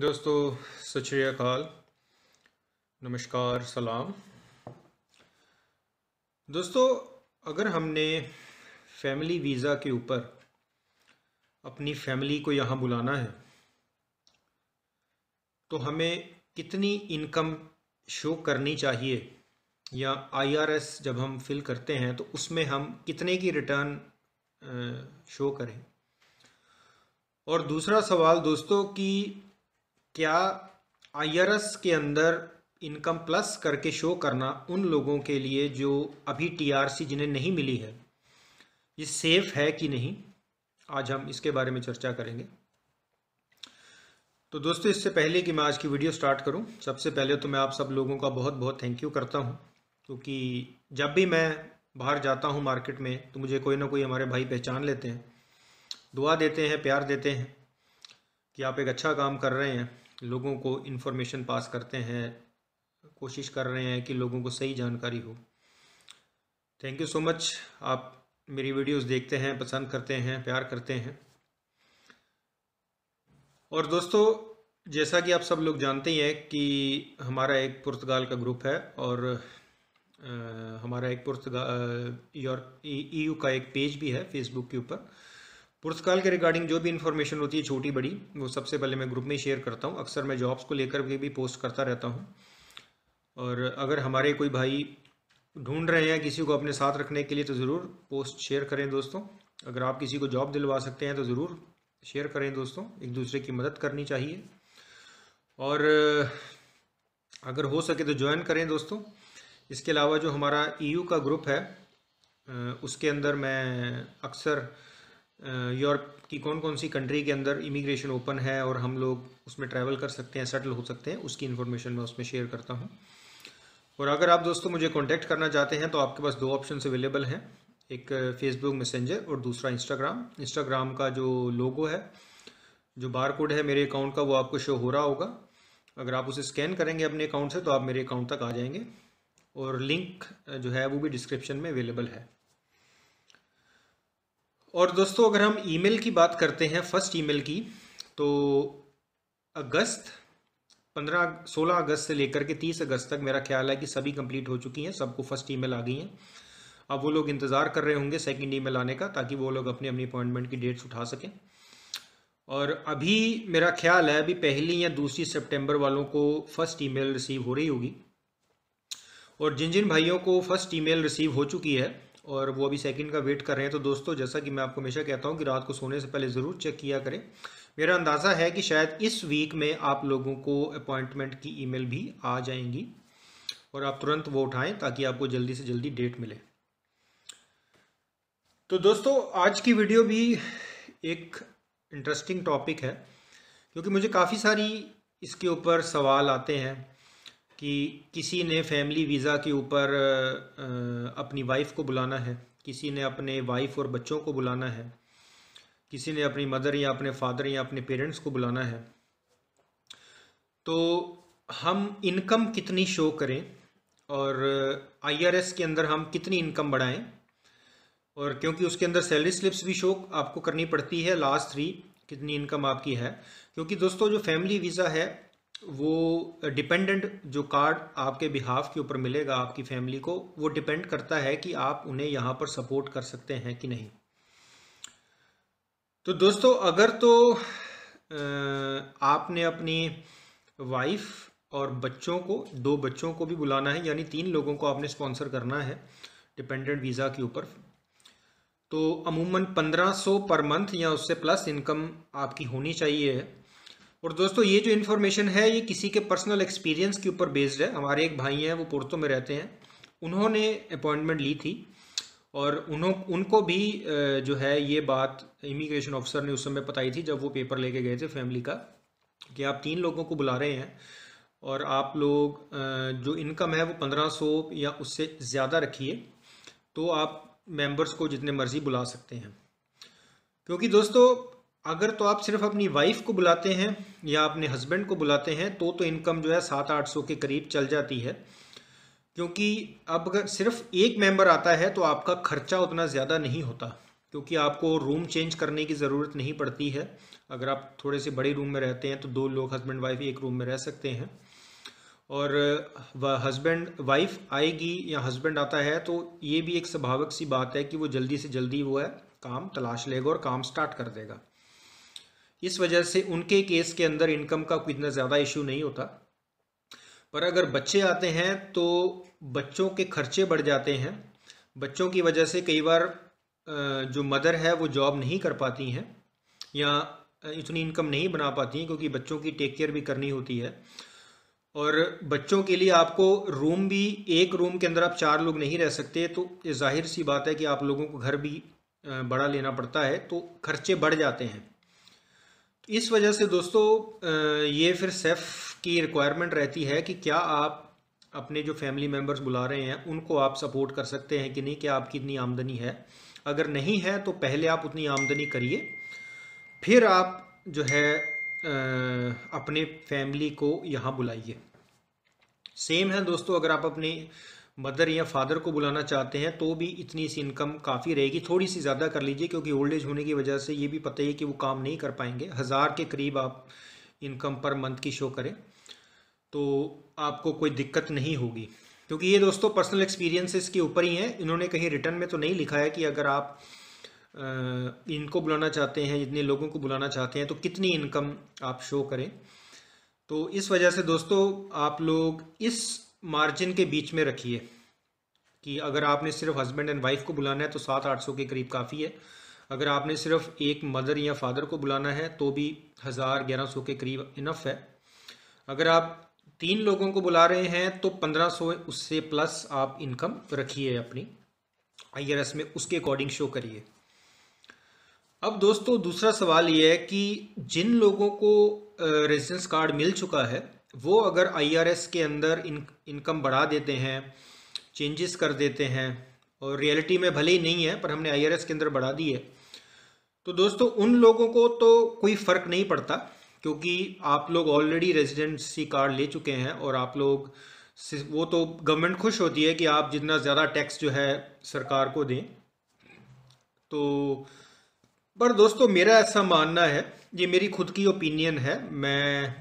दोस्तों सत श्रीकाल नमस्कार सलाम दोस्तों अगर हमने फैमिली वीज़ा के ऊपर अपनी फैमिली को यहाँ बुलाना है तो हमें कितनी इनकम शो करनी चाहिए या आईआरएस जब हम फिल करते हैं तो उसमें हम कितने की रिटर्न शो करें और दूसरा सवाल दोस्तों कि क्या आईआरएस के अंदर इनकम प्लस करके शो करना उन लोगों के लिए जो अभी टीआरसी जिन्हें नहीं मिली है ये सेफ है कि नहीं आज हम इसके बारे में चर्चा करेंगे तो दोस्तों इससे पहले कि मैं आज की वीडियो स्टार्ट करूं सबसे पहले तो मैं आप सब लोगों का बहुत बहुत थैंक यू करता हूं क्योंकि तो जब भी मैं बाहर जाता हूं मार्केट में तो मुझे कोई ना कोई हमारे भाई पहचान लेते हैं दुआ देते हैं प्यार देते हैं कि आप एक अच्छा काम कर रहे हैं लोगों को इन्फॉर्मेशन पास करते हैं कोशिश कर रहे हैं कि लोगों को सही जानकारी हो थैंक यू सो मच आप मेरी वीडियोस देखते हैं पसंद करते हैं प्यार करते हैं और दोस्तों जैसा कि आप सब लोग जानते ही हैं कि हमारा एक पुर्तगाल का ग्रुप है और आ, हमारा एक पुर्तगाल यूर ईयू का एक पेज भी है फेसबुक के ऊपर पुरस्कार के रिगार्डिंग जो भी इन्फॉर्मेशन होती है छोटी बड़ी वो सबसे पहले मैं ग्रुप में शेयर करता हूँ अक्सर मैं जॉब्स को लेकर के भी पोस्ट करता रहता हूँ और अगर हमारे कोई भाई ढूंढ रहे हैं किसी को अपने साथ रखने के लिए तो ज़रूर पोस्ट शेयर करें दोस्तों अगर आप किसी को जॉब दिलवा सकते हैं तो ज़रूर शेयर करें दोस्तों एक दूसरे की मदद करनी चाहिए और अगर हो सके तो ज्वाइन करें दोस्तों इसके अलावा जो हमारा ई e का ग्रुप है उसके अंदर मैं अक्सर यूरोप की कौन कौन सी कंट्री के अंदर इमिग्रेशन ओपन है और हम लोग उसमें ट्रैवल कर सकते हैं सेटल हो सकते हैं उसकी इन्फॉर्मेशन मैं उसमें शेयर करता हूँ और अगर आप दोस्तों मुझे कॉन्टैक्ट करना चाहते हैं तो आपके पास दो ऑप्शन अवेलेबल हैं एक फेसबुक मैसेंजर और दूसरा इंस्टाग्राम इंस्टाग्राम का जो लोगो है जो बार कोड है मेरे अकाउंट का वो आपको शो हो रहा होगा अगर आप उसे स्कैन करेंगे अपने अकाउंट से तो आप मेरे अकाउंट तक आ जाएंगे और लिंक जो है वो भी डिस्क्रिप्शन में अवेलेबल है और दोस्तों अगर हम ईमेल की बात करते हैं फर्स्ट ईमेल की तो अगस्त पंद्रह सोलह अगस्त से लेकर के तीस अगस्त तक मेरा ख्याल है कि सभी कंप्लीट हो चुकी हैं सबको फर्स्ट ईमेल आ गई हैं अब वो लोग इंतज़ार कर रहे होंगे सेकंड ईमेल आने का ताकि वो लोग अपने अपनी अपॉइंटमेंट की डेट्स उठा सकें और अभी मेरा ख्याल है अभी पहली या दूसरी सितंबर वालों को फर्स्ट ईमेल रिसीव हो रही होगी और जिन जिन भाइयों को फर्स्ट ईमेल रिसीव हो चुकी है और वो अभी सेकंड का वेट कर रहे हैं तो दोस्तों जैसा कि मैं आपको हमेशा कहता हूँ कि रात को सोने से पहले ज़रूर चेक किया करें मेरा अंदाज़ा है कि शायद इस वीक में आप लोगों को अपॉइंटमेंट की ईमेल भी आ जाएंगी और आप तुरंत वो उठाएँ ताकि आपको जल्दी से जल्दी डेट मिले तो दोस्तों आज की वीडियो भी एक इंटरेस्टिंग टॉपिक है क्योंकि मुझे काफ़ी सारी इसके ऊपर सवाल आते हैं कि किसी ने फैमिली वीज़ा के ऊपर अपनी वाइफ़ को बुलाना है किसी ने अपने वाइफ़ और बच्चों को बुलाना है किसी ने अपनी मदर या अपने फादर या अपने पेरेंट्स को बुलाना है तो हम इनकम कितनी शो करें और आईआरएस के अंदर हम कितनी इनकम बढ़ाएं और क्योंकि उसके अंदर सैलरी स्लिप्स भी शो आपको करनी पड़ती है लास्ट थ्री कितनी इनकम आपकी है क्योंकि दोस्तों जो फैमिली वीज़ा है वो डिपेंडेंट जो कार्ड आपके बिहाफ के ऊपर मिलेगा आपकी फैमिली को वो डिपेंड करता है कि आप उन्हें यहाँ पर सपोर्ट कर सकते हैं कि नहीं तो दोस्तों अगर तो आपने अपनी वाइफ और बच्चों को दो बच्चों को भी बुलाना है यानी तीन लोगों को आपने स्पॉन्सर करना है डिपेंडेंट वीज़ा के ऊपर तो अमूमन 1500 पर मंथ या उससे प्लस इनकम आपकी होनी चाहिए और दोस्तों ये जो इन्फॉर्मेशन है ये किसी के पर्सनल एक्सपीरियंस के ऊपर बेस्ड है हमारे एक भाई हैं वो पोर्तो में रहते हैं उन्होंने अपॉइंटमेंट ली थी और उन्हों उनको भी जो है ये बात इमिग्रेशन ऑफिसर ने उस समय बताई थी जब वो पेपर लेके गए थे फैमिली का कि आप तीन लोगों को बुला रहे हैं और आप लोग जो इनकम है वो पंद्रह सौ या उससे ज़्यादा रखिए तो आप मेम्बर्स को जितने मर्ज़ी बुला सकते हैं क्योंकि दोस्तों अगर तो आप सिर्फ अपनी वाइफ को बुलाते हैं या अपने हस्बैंड को बुलाते हैं तो तो इनकम जो है सात आठ सौ के करीब चल जाती है क्योंकि अब अगर सिर्फ एक मेंबर आता है तो आपका खर्चा उतना ज़्यादा नहीं होता क्योंकि आपको रूम चेंज करने की ज़रूरत नहीं पड़ती है अगर आप थोड़े से बड़े रूम में रहते हैं तो दो लोग हस्बैंड वाइफ एक रूम में रह सकते हैं और हस्बैंड वाइफ आएगी या हस्बैंड आता है तो ये भी एक स्वाभाविक सी बात है कि वो जल्दी से जल्दी वो है काम तलाश लेगा और काम स्टार्ट कर देगा इस वजह से उनके केस के अंदर इनकम का इतना ज़्यादा इशू नहीं होता पर अगर बच्चे आते हैं तो बच्चों के खर्चे बढ़ जाते हैं बच्चों की वजह से कई बार जो मदर है वो जॉब नहीं कर पाती हैं या इतनी इनकम नहीं बना पाती हैं क्योंकि बच्चों की टेक केयर भी करनी होती है और बच्चों के लिए आपको रूम भी एक रूम के अंदर आप चार लोग नहीं रह सकते तो ये जाहिर सी बात है कि आप लोगों को घर भी बड़ा लेना पड़ता है तो खर्चे बढ़ जाते हैं इस वजह से दोस्तों ये फिर सेफ़ की रिक्वायरमेंट रहती है कि क्या आप अपने जो फैमिली मेम्बर्स बुला रहे हैं उनको आप सपोर्ट कर सकते हैं कि नहीं क्या आपकी इतनी आमदनी है अगर नहीं है तो पहले आप उतनी आमदनी करिए फिर आप जो है अपने फैमिली को यहाँ बुलाइए सेम है दोस्तों अगर आप अपने मदर या फादर को बुलाना चाहते हैं तो भी इतनी सी इनकम काफ़ी रहेगी थोड़ी सी ज़्यादा कर लीजिए क्योंकि ओल्ड एज होने की वजह से ये भी पता है कि वो काम नहीं कर पाएंगे हज़ार के करीब आप इनकम पर मंथ की शो करें तो आपको कोई दिक्कत नहीं होगी क्योंकि ये दोस्तों पर्सनल एक्सपीरियंसेस के ऊपर ही हैं इन्होंने कहीं रिटर्न में तो नहीं लिखा है कि अगर आप इनको बुलाना चाहते हैं जितने लोगों को बुलाना चाहते हैं तो कितनी इनकम आप शो करें तो इस वजह से दोस्तों आप लोग इस मार्जिन के बीच में रखिए कि अगर आपने सिर्फ हस्बैंड एंड वाइफ को बुलाना है तो सात आठ सौ के करीब काफ़ी है अगर आपने सिर्फ एक मदर या फादर को बुलाना है तो भी हज़ार ग्यारह सौ के करीब इनफ है अगर आप तीन लोगों को बुला रहे हैं तो पंद्रह सौ उससे प्लस आप इनकम रखिए अपनी आई में उसके अकॉर्डिंग शो करिए अब दोस्तों दूसरा सवाल ये है कि जिन लोगों को रेजिडेंस कार्ड मिल चुका है वो अगर आईआरएस के अंदर इन इनकम बढ़ा देते हैं चेंजेस कर देते हैं और रियलिटी में भले ही नहीं है पर हमने आईआरएस के अंदर बढ़ा दी है तो दोस्तों उन लोगों को तो कोई फ़र्क नहीं पड़ता क्योंकि आप लोग ऑलरेडी रेजिडेंसी कार्ड ले चुके हैं और आप लोग वो तो गवर्नमेंट खुश होती है कि आप जितना ज़्यादा टैक्स जो है सरकार को दें तो पर दोस्तों मेरा ऐसा मानना है ये मेरी खुद की ओपिनियन है मैं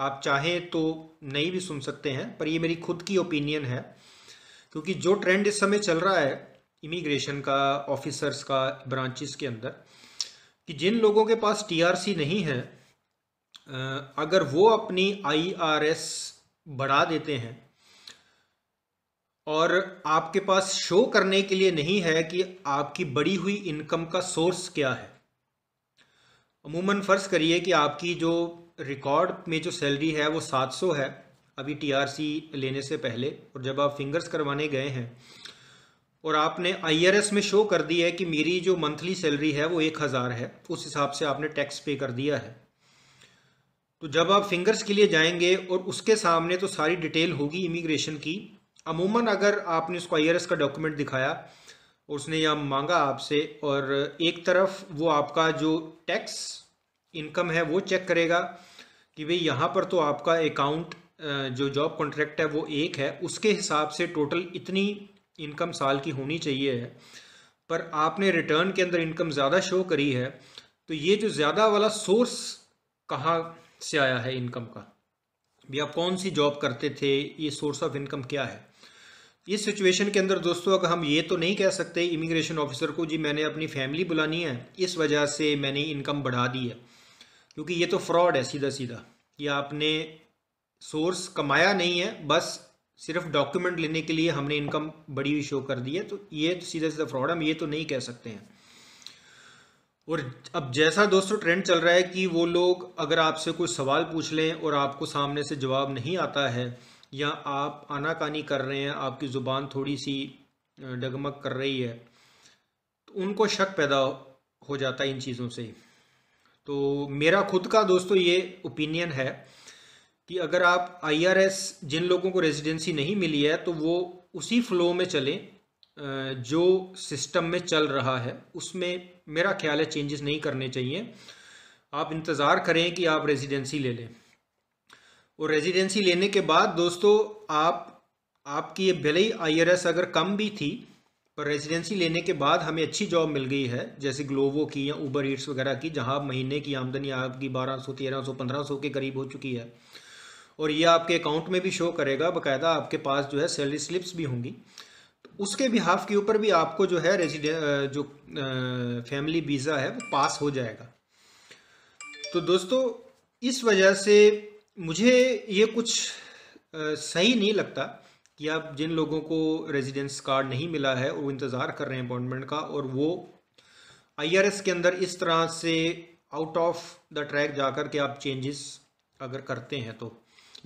आप चाहें तो नहीं भी सुन सकते हैं पर ये मेरी खुद की ओपिनियन है क्योंकि जो ट्रेंड इस समय चल रहा है इमिग्रेशन का ऑफिसर्स का ब्रांचेस के अंदर कि जिन लोगों के पास टीआरसी नहीं है अगर वो अपनी आईआरएस बढ़ा देते हैं और आपके पास शो करने के लिए नहीं है कि आपकी बढ़ी हुई इनकम का सोर्स क्या है अमूमन फ़र्ज़ करिए कि आपकी जो रिकॉर्ड में जो सैलरी है वो 700 है अभी टीआरसी लेने से पहले और जब आप फिंगर्स करवाने गए हैं और आपने आईआरएस में शो कर दी है कि मेरी जो मंथली सैलरी है वो एक हज़ार है उस हिसाब से आपने टैक्स पे कर दिया है तो जब आप फिंगर्स के लिए जाएंगे और उसके सामने तो सारी डिटेल होगी इमिग्रेशन की अमूमन अगर आपने उसको आई का डॉक्यूमेंट दिखाया उसने यह मांगा आपसे और एक तरफ वो आपका जो टैक्स इनकम है वो चेक करेगा कि भाई यहाँ पर तो आपका अकाउंट जो जॉब कॉन्ट्रैक्ट है वो एक है उसके हिसाब से टोटल इतनी इनकम साल की होनी चाहिए है पर आपने रिटर्न के अंदर इनकम ज़्यादा शो करी है तो ये जो ज़्यादा वाला सोर्स कहाँ से आया है इनकम का भी आप कौन सी जॉब करते थे ये सोर्स ऑफ इनकम क्या है इस सिचुएशन के अंदर दोस्तों अगर हम ये तो नहीं कह सकते इमिग्रेशन ऑफिसर को जी मैंने अपनी फैमिली बुलानी है इस वजह से मैंने इनकम बढ़ा दी है क्योंकि ये तो फ्रॉड है सीधा सीधा कि आपने सोर्स कमाया नहीं है बस सिर्फ डॉक्यूमेंट लेने के लिए हमने इनकम बड़ी हुई शो कर दी है तो ये तो सीधा सीधा फ्रॉड हम ये तो नहीं कह सकते हैं और अब जैसा दोस्तों ट्रेंड चल रहा है कि वो लोग अगर आपसे कोई सवाल पूछ लें और आपको सामने से जवाब नहीं आता है या आप आनाकानी कर रहे हैं आपकी ज़ुबान थोड़ी सी डगमग कर रही है तो उनको शक पैदा हो जाता है इन चीज़ों से तो मेरा खुद का दोस्तों ये ओपिनियन है कि अगर आप आईआरएस जिन लोगों को रेजिडेंसी नहीं मिली है तो वो उसी फ्लो में चलें जो सिस्टम में चल रहा है उसमें मेरा ख्याल है चेंजेस नहीं करने चाहिए आप इंतज़ार करें कि आप रेजिडेंसी ले लें और रेजिडेंसी लेने के बाद दोस्तों आप आपकी ये भले ही आई अगर कम भी थी और रेजिडेंसी लेने के बाद हमें अच्छी जॉब मिल गई है जैसे ग्लोवो की या ऊबर ईट्स वगैरह की जहाँ महीने की आमदनी आपकी 1200, 1300, 1500 के करीब हो चुकी है और ये आपके अकाउंट में भी शो करेगा बकायदा आपके पास जो है सैलरी स्लिप्स भी होंगी तो उसके बिहाफ के ऊपर भी आपको जो है जो फैमिली वीज़ा है वो पास हो जाएगा तो दोस्तों इस वजह से मुझे ये कुछ सही नहीं लगता कि अब जिन लोगों को रेजिडेंस कार्ड नहीं मिला है वो इंतज़ार कर रहे हैं अपॉइंटमेंट का और वो आईआरएस के अंदर इस तरह से आउट ऑफ द ट्रैक जाकर के आप चेंजेस अगर करते हैं तो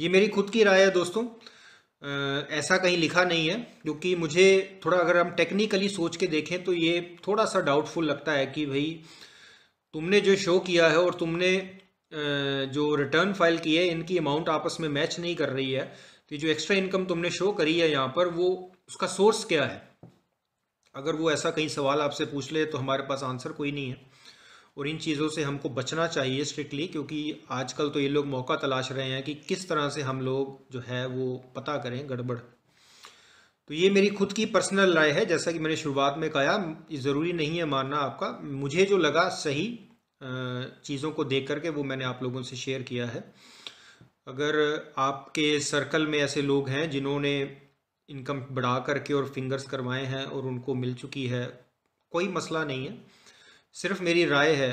ये मेरी खुद की राय है दोस्तों ऐसा कहीं लिखा नहीं है क्योंकि मुझे थोड़ा अगर हम टेक्निकली सोच के देखें तो ये थोड़ा सा डाउटफुल लगता है कि भाई तुमने जो शो किया है और तुमने जो रिटर्न फाइल की है इनकी अमाउंट आपस में मैच नहीं कर रही है कि जो एक्स्ट्रा इनकम तुमने शो करी है यहाँ पर वो उसका सोर्स क्या है अगर वो ऐसा कहीं सवाल आपसे पूछ ले तो हमारे पास आंसर कोई नहीं है और इन चीज़ों से हमको बचना चाहिए स्ट्रिक्टली क्योंकि आजकल तो ये लोग मौका तलाश रहे हैं कि किस तरह से हम लोग जो है वो पता करें गड़बड़ तो ये मेरी खुद की पर्सनल राय है जैसा कि मैंने शुरुआत में कहा ज़रूरी नहीं है मानना आपका मुझे जो लगा सही चीज़ों को देख करके वो मैंने आप लोगों से शेयर किया है अगर आपके सर्कल में ऐसे लोग हैं जिन्होंने इनकम बढ़ा करके और फिंगर्स करवाए हैं और उनको मिल चुकी है कोई मसला नहीं है सिर्फ मेरी राय है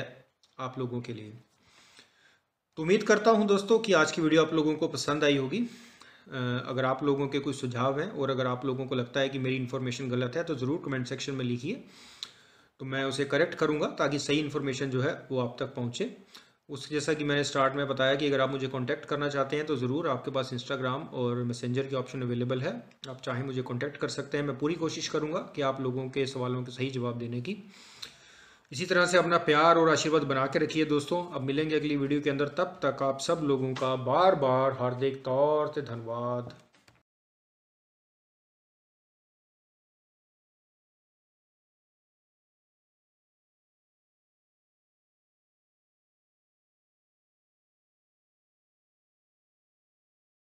आप लोगों के लिए तो उम्मीद करता हूं दोस्तों कि आज की वीडियो आप लोगों को पसंद आई होगी अगर आप लोगों के कोई सुझाव हैं और अगर आप लोगों को लगता है कि मेरी इन्फॉर्मेशन गलत है तो ज़रूर कमेंट सेक्शन में लिखिए तो मैं उसे करेक्ट करूँगा ताकि सही इन्फॉर्मेशन जो है वो आप तक पहुँचे उस जैसा कि मैंने स्टार्ट में बताया कि अगर आप मुझे कॉन्टैक्ट करना चाहते हैं तो ज़रूर आपके पास इंस्टाग्राम और मैसेंजर के ऑप्शन अवेलेबल है आप चाहे मुझे कॉन्टैक्ट कर सकते हैं मैं पूरी कोशिश करूँगा कि आप लोगों के सवालों के सही जवाब देने की इसी तरह से अपना प्यार और आशीर्वाद बना के रखिए दोस्तों अब मिलेंगे अगली वीडियो के अंदर तब तक आप सब लोगों का बार बार हार्दिक तौर से धन्यवाद